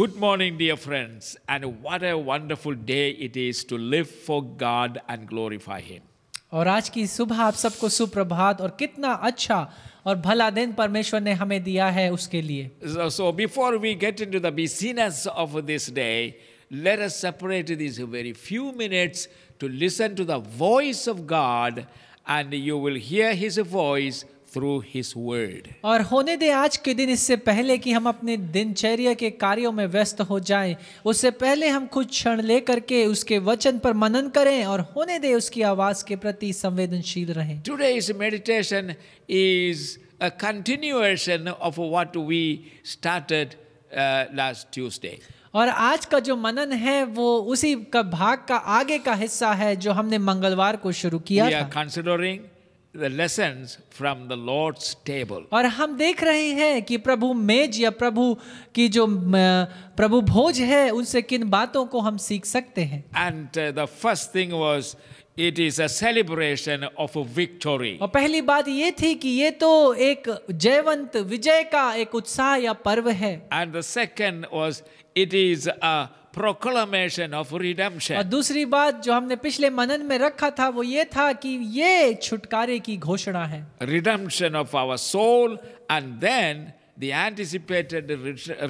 Good morning, dear friends, and what a wonderful day it is to live for God and glorify Him. और आज की सुबह आप सबको सुप्रभात और कितना अच्छा और भला दिन परमेश्वर ने हमें दिया है उसके लिए So before we get into the busyness of this day, let us separate these very few minutes to listen to the voice of God and you will hear His voice through his word और होने दे आज के दिन इससे पहले कि हम अपने दिनचर्या के कार्यों में व्यस्त हो जाएं उससे पहले हम कुछ क्षण लेकर के उसके वचन पर मनन करें और होने दे उसकी आवाज के प्रति संवेदनशील रहें today's meditation is a continuation of what we started last Tuesday और आज का जो मनन है वो उसी का भाग का आगे का हिस्सा है जो हमने मंगलवार को शुरू किया था considering the lessons from the Lord's table. aur hum dekh rahe hain ki prabhu mej ya prabhu ki jo prabhu bhoj hai unse kin baaton ko hum seekh sakte hain And uh, the first thing was it is a celebration of a victory. aur pehli baat ye thi ki ye to ek jayvant vijay ka ek utsah ya parv hai And the second was it is a proclamation of redemption और दूसरी बात जो हमने पिछले मनन में रखा था वो ये था कि ये छुटकारे की घोषणा है redemption of our soul and then the anticipated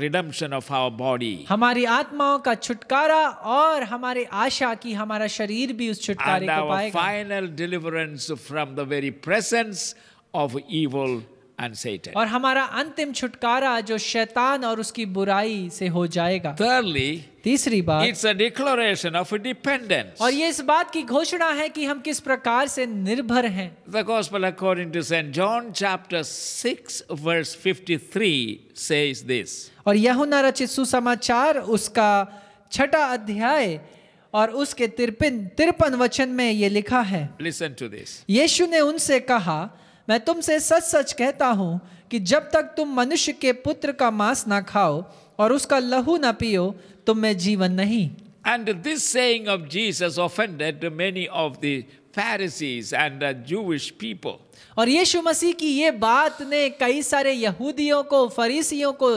redemption of our body हमारी आत्माओं का छुटकारा और हमारे आशा की हमारा शरीर भी उस छुटकारे को पाएगा and our final deliverance from the very presence of evil and Satan. और हमारा अंतिम छुटकारा जो शैतान और उसकी बुराई से हो जाएगा Thirdly, तीसरी बात it's a declaration of dependence और ये इस बात की घोषणा है कि हम किस प्रकार से निर्भर हैं the gospel according to Saint John chapter 6 verse 53 says this और यहूना रचित सुसमाचार उसका छठा अध्याय और उसके तिरपन तिरपन वचन में ये लिखा है लिसन टू दिस यीशु ने उनसे कहा मैं तुमसे सच सच कहता हूँ कि जब तक तुम मनुष्य के पुत्र का मांस ना खाओ और उसका लहू ना पियो तुम तो में जीवन नहीं And this saying of Jesus offended many of the Pharisees and the Jewish people. और यीशु मसीह की ये बात ने कई सारे यहूदियों को फरीसियों को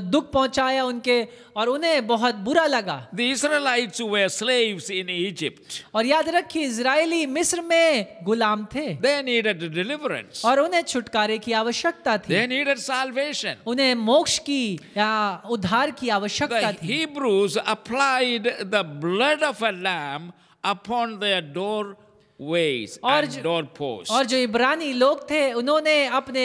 दुख पहुंचाया उनके और उन्हें बहुत बुरा लगा The Israelites were slaves in Egypt. और याद रखिए इजरायली मिस्र में गुलाम थे They needed deliverance. और उन्हें छुटकारे की आवश्यकता थी They needed salvation. उन्हें मोक्ष की या उद्धार की आवश्यकता the थी Hebrews applied the blood of a lamb upon their door ways और and door posts. और जो इब्रानी लोग थे उन्होंने अपने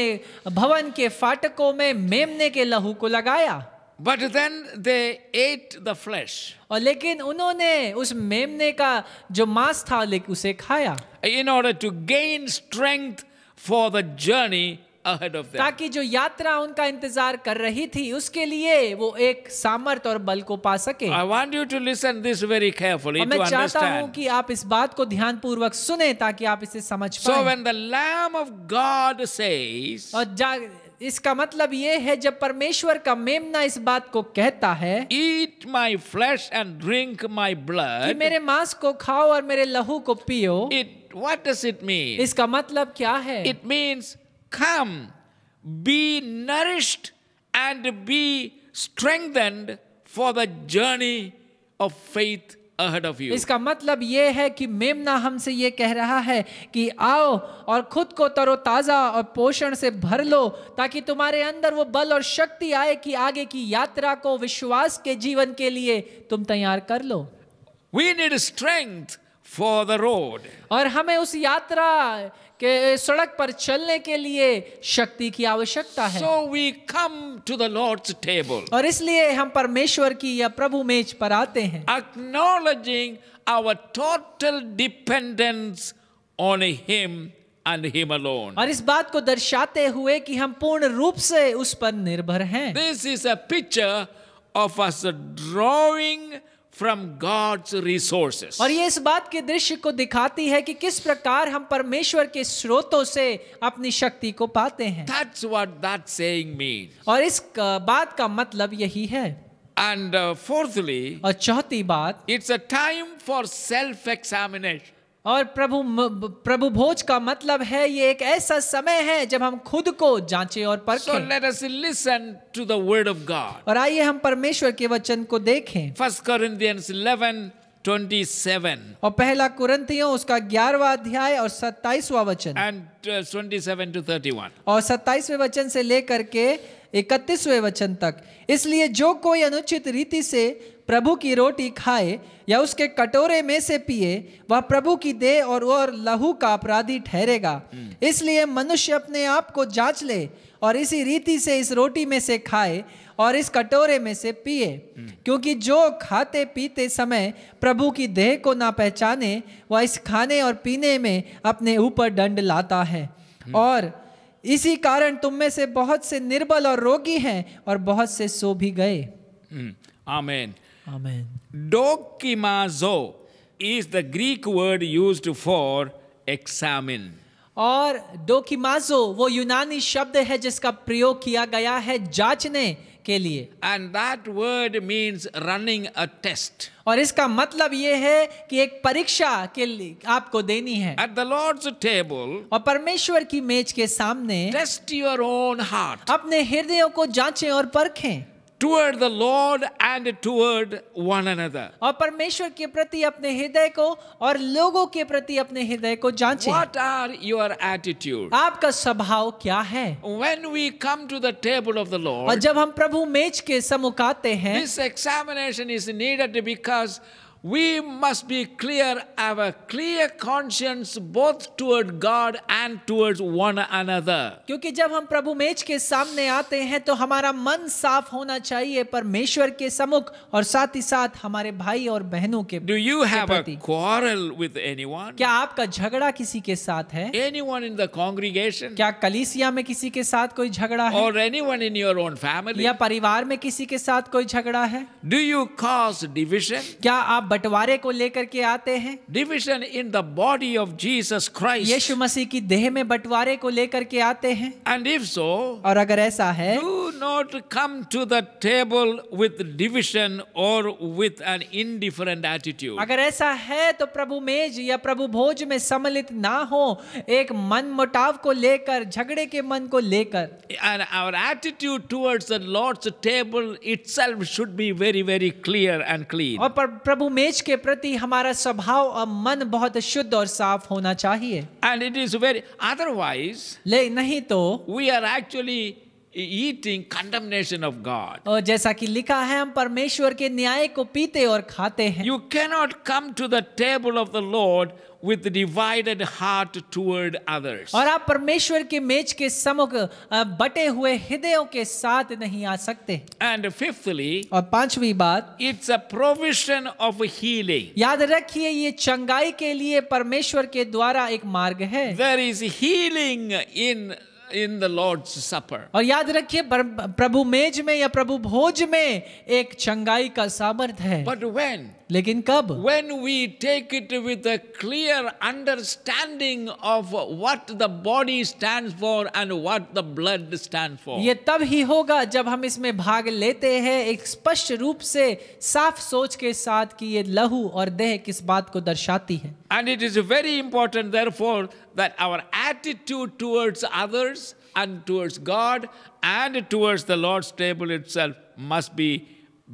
भवन के फाटकों में मेमने के लहू को लगाया But then they ate the flesh. और लेकिन उन्होंने उस मेमने का जो मांस था उसे खाया In order to gain strength for the journey ahead of them. ताकि जो यात्रा उनका इंतजार कर रही थी उसके लिए वो एक सामर्थ और बल को पा सके I want you to listen this very carefully मैं चाहता हूँ कि आप इस बात को ध्यान पूर्वक सुने ताकि आप इसे समझ पाए So when the Lamb of God says और इसका मतलब ये है जब परमेश्वर का मेमना इस बात को कहता है eat my flesh and drink my blood मेरे मांस को खाओ और मेरे लहू को पियो इट वट इट मीन इसका मतलब क्या है it means Come, be nourished and be strengthened for the journey of faith ahead of you. इसका मतलब ये है कि मेमना हमसे ये कह रहा है कि आओ और खुद को तरोताज़ा और पोषण से भर लो ताकि तुम्हारे अंदर वो बल और शक्ति आए कि आगे की यात्रा को विश्वास के जीवन के लिए तुम तैयार कर लो We need strength for the road. और हमें उस यात्रा के सड़क पर चलने के लिए शक्ति की आवश्यकता है so we come to the Lord's table. और इसलिए हम परमेश्वर की या प्रभु मेज पर आते हैं acknowledging our total dependence on him and him alone. और इस बात को दर्शाते हुए कि हम पूर्ण रूप से उस पर निर्भर हैं This is a picture of us drawing from God's resources और ये इस बात के दृश्य को दिखाती है कि किस प्रकार हम परमेश्वर के स्रोतों से अपनी शक्ति को पाते हैं that's what that saying means और इस बात का मतलब यही है एंड फोर्थली uh, और चौथी बात it's a time for self examination और प्रभु प्रभु भोज का मतलब है ये एक ऐसा समय है जब हम खुद को जांचें और परखें वर्ड ऑफ गॉड और आइए हम परमेश्वर के वचन को देखें फर्स्ट Corinthians 11 27 और पहला कुरंतियों उसका 11वां अध्याय और 27वां वचन एंड uh, 27 to 31 और 27वें वचन से लेकर के 31वें वचन तक इसलिए जो कोई अनुचित रीति से प्रभु की रोटी खाए या उसके कटोरे में से पिए वह प्रभु की देह और और लहू का अपराधी ठहरेगा हम्म। इसलिए मनुष्य अपने आप को जांच ले और इसी रीति से इस रोटी में से खाए और इस कटोरे में से पिए हम्म। क्योंकि जो खाते पीते समय प्रभु की देह को ना पहचाने वह इस खाने और पीने में अपने ऊपर दंड लाता है हम्म। और इसी कारण तुम में से बहुत से निर्बल और रोगी हैं और बहुत से सो भी गए आमेन Amen. Dokimazo is the Greek word used for examine. और डोकिमाजो वो यूनानी शब्द है जिसका प्रयोग किया गया है जांचने के लिए and that word means running a test और इसका मतलब ये है कि एक परीक्षा के लिए आपको देनी है एट द लॉर्ड्स टेबल और परमेश्वर की मेज के सामने टेस्ट योर ओन हार्ट अपने हृदयों को जांचें और परखें toward the Lord and toward one another. aur parmeshwar ke prati apne hriday ko aur logo ke prati apne hriday ko जांचें. What are your attitude? aapka swabhav kya hai When we come to the table of the Lord, aur jab hum prabhu मेज ke samukhate hain this examination is needed because we must be clear, have a clear conscience both toward God and towards one another. क्योंकि जब हम प्रभु मेज के सामने आते हैं तो हमारा मन साफ होना चाहिए परमेश्वर के सम्मुख और साथ ही साथ हमारे भाई और बहनों के Do you have a quarrel with anyone? क्या आपका झगड़ा किसी के साथ है Anyone in the congregation? क्या कलीसिया में किसी के साथ कोई झगड़ा है? Or anyone in your own family? या परिवार में किसी के साथ कोई झगड़ा है Do you cause division? क्या आप बंटवारे को लेकर के आते हैं division in the body of Jesus Christ यीशु मसीह की देह में बंटवारे को लेकर के आते हैं एंड इफ सो और अगर ऐसा है you not come to the table with division or with an indifferent attitude. अगर ऐसा है तो प्रभु मेज या प्रभु भोज में सम्मिलित ना हो एक मन मुटाव को लेकर झगड़े के मन को लेकर And our attitude towards the Lord's table itself should be very very clear and clean. और प्रभु मेज के प्रति हमारा स्वभाव और मन बहुत शुद्ध और साफ होना चाहिए And it is very otherwise. ले नहीं तो we are actually eating condemnation of God. और जैसा कि लिखा है हम परमेश्वर के न्याय को पीते और खाते हैं You cannot come to the table of the Lord with the divided heart toward others. और आप परमेश्वर के मेज के समुख बटे हुए हृदयों के साथ नहीं आ सकते And fifthly, और पांचवी बात It's a provision of healing. याद रखिए ये चंगाई के लिए परमेश्वर के द्वारा एक मार्ग है There is healing in in the Lord supper और याद रखिए प्रभु मेज में या प्रभु भोज में एक चंगाई का सामर्थ है बट वेन लेकिन कब when we take it with clear understanding of what the body stand for and what the blood stand for ये तब ही होगा जब हम इसमें भाग लेते हैं एक स्पष्ट रूप से साफ सोच के साथ कि ये लहू और देह किस बात को दर्शाती है and it is very important therefore that our attitude towards others and towards god and towards the lord's itself must be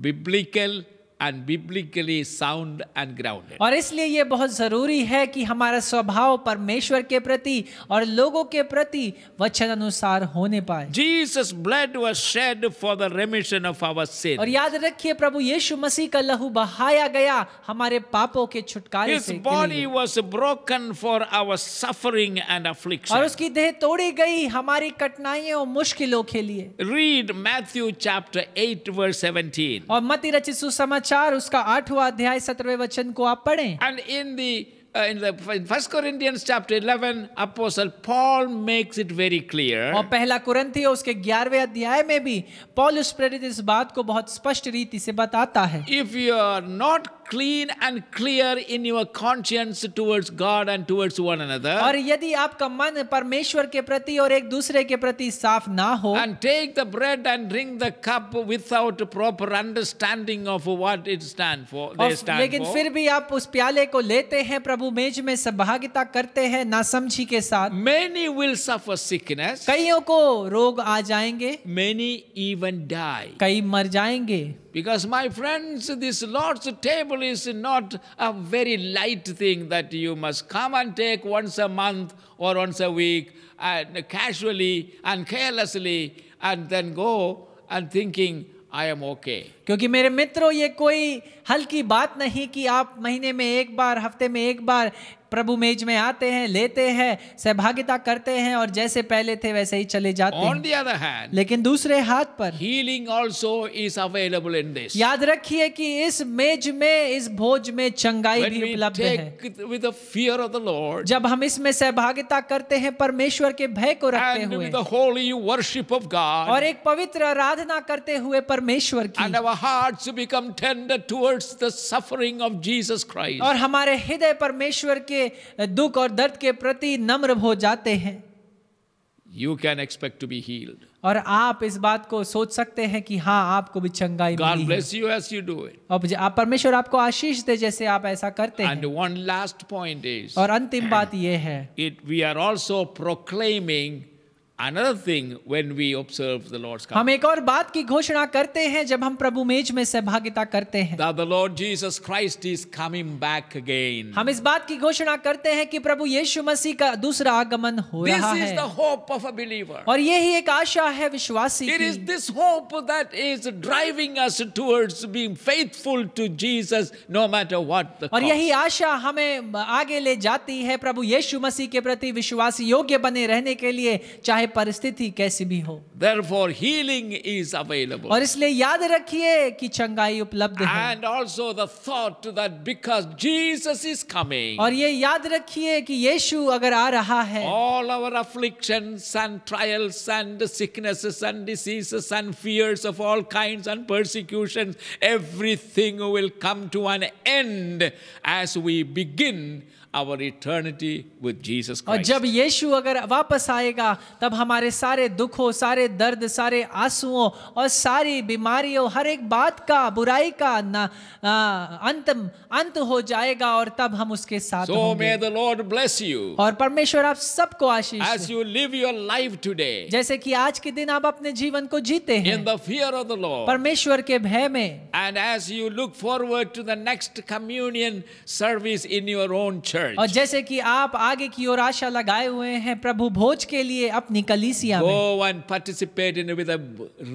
biblical and biblically sound and grounded. aur isliye ye bahut zaruri hai ki hamara swabhav parmeshwar ke prati aur logo ke prati vachan anusar hone paaye Jesus blood was shed for the remission of our sin. aur yaad rakhiye prabhu yeshu masi ka lahu bahaya gaya hamare paapon ke chutkare se His body was broken for our suffering and affliction. aur uski deh todi gayi hamari katnaiyon aur mushkilon ke liye Read Matthew chapter 8 verse 17. aur mati मत्ती su samach समाचार उसका आठवां अध्याय सत्रहवें वचन को आप पढ़ें and in the uh, in the in First Corinthians chapter 11 apostle Paul makes it very clear और पहला कुरिन्थियों उसके 11वें अध्याय में भी पॉल उस प्रेरित इस बात को बहुत स्पष्ट रीति से बताता है if you are not clean and clear in your conscience towards God and towards one another और यदि आपका मन परमेश्वर के प्रति और एक दूसरे के प्रति साफ ना हो and take the bread and drink the cup without proper understanding of what it stand for they stand for लेकिन फिर भी आप उस प्याले को लेते हैं प्रभु जब उमेज में सहभागिता करते हैं नासमझी के साथ मेनी विल सफर सिकनेस कईयों को रोग आ जाएंगे मेनी इवन डाई कई मर जाएंगे Because my friends, this Lord's table is not a very light thing that you must come and take once a month or once a week and casually and carelessly and then go and thinking, I am okay क्योंकि मेरे मित्रों ये कोई हल्की बात नहीं कि आप महीने में एक बार हफ्ते में एक बार प्रभु मेज में आते हैं लेते हैं सहभागिता करते हैं और जैसे पहले थे वैसे ही चले जाते On हैं other hand, लेकिन दूसरे हाथ पर healing also is available in this याद रखिए कि इस मेज में इस भोज में चंगाई भी उपलब्ध है विद जब हम इसमें सहभागिता करते हैं परमेश्वर के भय को रखते हुए होली और एक पवित्र आराधना करते हुए परमेश्वर की सफरिंग ऑफ जीसस क्राइस्ट और हमारे हृदय परमेश्वर के दुख और दर्द के प्रति नम्र हो जाते हैं you can expect to be healed और आप इस बात को सोच सकते हैं कि हाँ आपको भी चंगाई God milli bless you as you do it. और आप परमेश्वर आपको आशीष दे जैसे आप ऐसा करते And हैं one last point is, और अंतिम बात यह है it we are also proclaiming Another thing when we observe the Lord's coming हम एक और बात की घोषणा करते हैं जब हम प्रभु मेज में सहभागिता करते हैं. That the Lord Jesus Christ is coming back again. हम इस बात की घोषणा करते हैं कि प्रभु यीशु मसीह का दूसरा आगमन हो रहा है. This is the hope of a believer. और यही एक आशा है विश्वासी की. It is this hope that is driving us towards being faithful to Jesus no matter what the cost. और यही आशा हमें आगे ले जाती है प्रभु यीशु मसीह के प्रति विश्वासी योग्य बने रहने के लिए चाहे चाहे परिस्थिति कैसी भी हो देयरफॉर हीलिंग इज अवेलेबल और इसलिए याद रखिए कि चंगाई उपलब्ध है and also the thought that because Jesus is coming और ये याद रखिए कि यीशु अगर आ रहा है all our afflictions and trials and sicknesses and diseases and fears of all kinds and persecutions everything will come to an end as we begin our eternity with Jesus Christ. और जब यीशु अगर वापस आएगा तब हमारे सारे दुखों सारे दर्द सारे आंसुओं और सारी बीमारियों हर एक बात का बुराई का ना अंत अंत हो जाएगा और तब हम उसके साथ so होंगे may the Lord bless you. और परमेश्वर आप सबको आशीष As you live your life today. जैसे कि आज के दिन आप अपने जीवन को जीते हैं In the fear of the Lord. परमेश्वर के भय में And as you look forward to the next communion service in your own church. church. और जैसे कि आप आगे की ओर आशा लगाए हुए हैं प्रभु भोज के लिए अपनी कलीसिया में. Go and participate in with a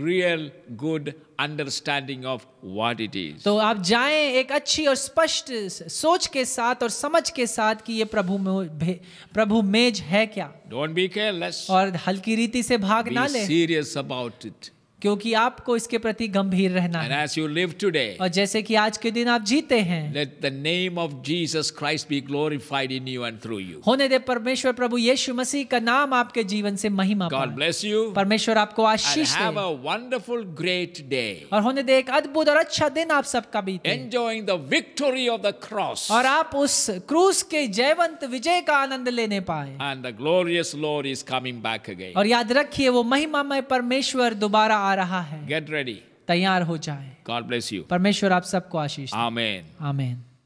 real good understanding of what it is. तो आप जाएं एक अच्छी और स्पष्ट सोच के साथ और समझ के साथ कि ये प्रभु प्रभु मेज है क्या. Don't be careless. और हल्की रीति से भाग ना लें. Be serious about it. क्योंकि आपको इसके प्रति गंभीर रहना And है as you live today, और जैसे कि आज के दिन आप जीते हैं let the name of Jesus Christ be glorified in you and through you. होने दे परमेश्वर प्रभु यीशु मसीह का नाम आपके जीवन से महिमा God bless you. परमेश्वर आपको आशीष दे have a wonderful great day. और होने दे एक अद्भुत और अच्छा दिन आप सबका बीते enjoying the victory of the cross. और आप उस क्रूस के जयवंत विजय का आनंद लेने पाए And the glorious Lord is coming back again. और याद रखिए वो महिमामय परमेश्वर दोबारा आ रहा है गेट रेडी तैयार हो जाए गॉड ब्लेस यू परमेश्वर आप सबको आशीष आमेन आमेन